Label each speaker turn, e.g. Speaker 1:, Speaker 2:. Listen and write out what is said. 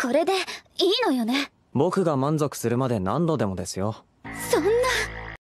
Speaker 1: これでいいのよね
Speaker 2: 僕が満足するまで何度でもですよ
Speaker 1: そんな